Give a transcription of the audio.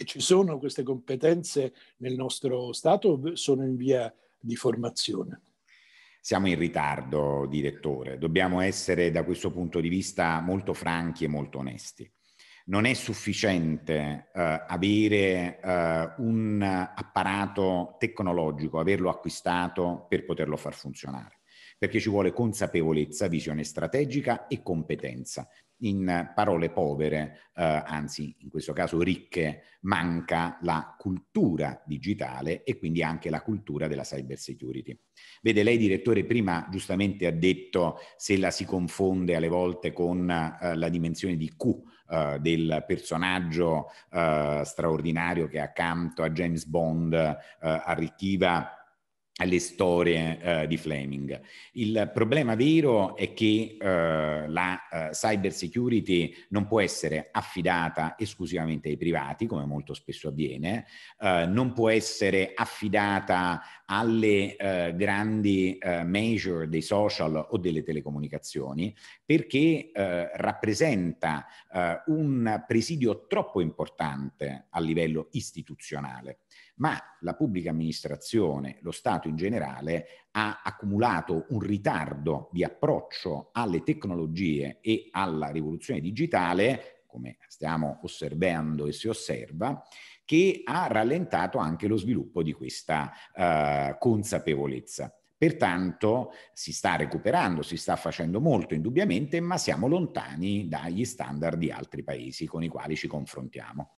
E ci sono queste competenze nel nostro Stato o sono in via di formazione? Siamo in ritardo, direttore. Dobbiamo essere da questo punto di vista molto franchi e molto onesti. Non è sufficiente eh, avere eh, un apparato tecnologico, averlo acquistato per poterlo far funzionare perché ci vuole consapevolezza, visione strategica e competenza. In parole povere, eh, anzi in questo caso ricche, manca la cultura digitale e quindi anche la cultura della cyber security. Vede, lei direttore prima giustamente ha detto se la si confonde alle volte con eh, la dimensione di Q, Uh, del personaggio uh, straordinario che accanto a James Bond uh, arricchiva alle storie eh, di Fleming. Il problema vero è che eh, la eh, cyber security non può essere affidata esclusivamente ai privati, come molto spesso avviene, eh, non può essere affidata alle eh, grandi eh, major dei social o delle telecomunicazioni perché eh, rappresenta eh, un presidio troppo importante a livello istituzionale. Ma la pubblica amministrazione, lo Stato in generale, ha accumulato un ritardo di approccio alle tecnologie e alla rivoluzione digitale come stiamo osservando e si osserva, che ha rallentato anche lo sviluppo di questa eh, consapevolezza. Pertanto si sta recuperando, si sta facendo molto indubbiamente, ma siamo lontani dagli standard di altri paesi con i quali ci confrontiamo.